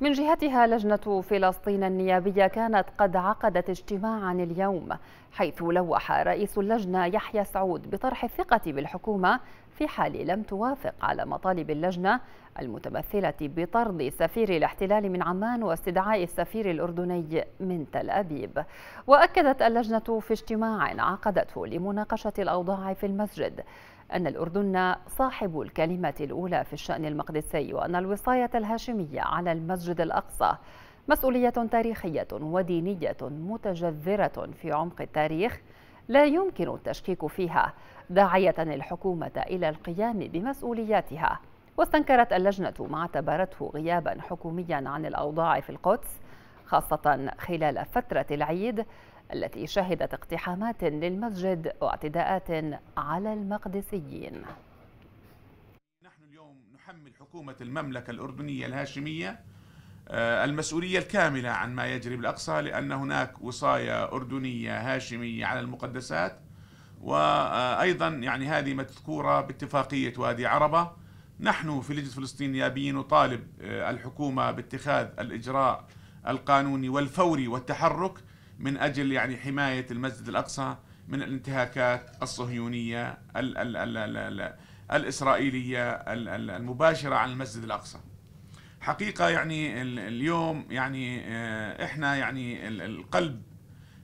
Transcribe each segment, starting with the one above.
من جهتها لجنة فلسطين النيابية كانت قد عقدت اجتماعا اليوم حيث لوح رئيس اللجنة يحيى سعود بطرح الثقة بالحكومة في حال لم توافق على مطالب اللجنة المتمثلة بطرد سفير الاحتلال من عمان واستدعاء السفير الأردني من تل أبيب وأكدت اللجنة في اجتماع عقدته لمناقشة الأوضاع في المسجد أن الأردن صاحب الكلمة الأولى في الشأن المقدسي وأن الوصاية الهاشمية على المسجد الأقصى مسؤولية تاريخية ودينية متجذرة في عمق التاريخ لا يمكن التشكيك فيها داعية الحكومة إلى القيام بمسؤولياتها واستنكرت اللجنة ما اعتبرته غيابا حكوميا عن الأوضاع في القدس خاصة خلال فترة العيد التي شهدت اقتحامات للمسجد واعتداءات على المقدسيين نحن اليوم نحمل حكومة المملكة الأردنية الهاشمية آه، المسؤولية الكاملة عن ما يجري بالأقصى لأن هناك وصاية أردنية هاشمية على المقدسات وأيضا يعني هذه مذكورة باتفاقية وادي عربة نحن في لجنة فلسطين النيابيين نطالب آه، الحكومة باتخاذ الإجراء القانوني والفوري والتحرك من أجل يعني حماية المسجد الأقصى من الانتهاكات الصهيونية الـ الـ الـ الـ الـ الإسرائيلية المباشرة عن المسجد الأقصى حقيقة يعني اليوم يعني آه، إحنا يعني القلب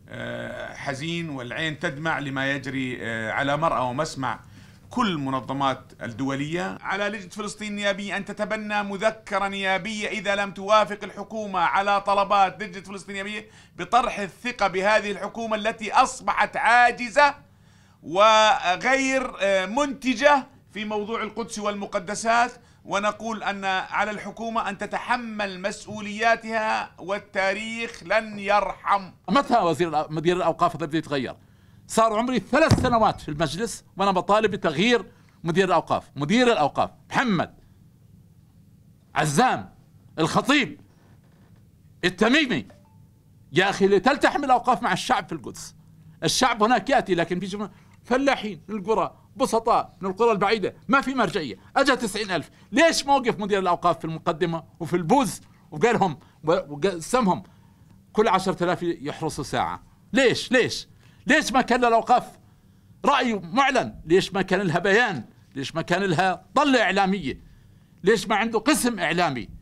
آه، حزين والعين تدمع لما يجري آه، على مرأى ومسمع كل المنظمات الدولية على لجنة فلسطين النيابية أن تتبنى مذكرة نيابية إذا لم توافق الحكومة على طلبات لجنة فلسطين النيابية بطرح الثقة بهذه الحكومة التي أصبحت عاجزة وغير آه، منتجة في موضوع القدس والمقدسات ونقول أن على الحكومة أن تتحمل مسؤولياتها والتاريخ لن يرحم متى وزير مدير الأوقاف الذي يتغير؟ صار عمري ثلاث سنوات في المجلس وانا بطالب بتغيير مدير الاوقاف مدير الاوقاف محمد عزام الخطيب التميمي يا اخي لتلتحم الاوقاف مع الشعب في القدس الشعب هناك ياتي لكن بيجي فلاحين من القرى بسطاء من القرى البعيدة ما في مرجعية أجا تسعين ألف ليش موقف مدير الأوقاف في المقدمة وفي البوز وقالهم وقسمهم كل عشرة آلاف يحرصوا ساعة ليش ليش ليش ما كان لها رأي معلن ليش ما كان لها بيان ليش ما كان لها ضله اعلاميه ليش ما عنده قسم اعلامي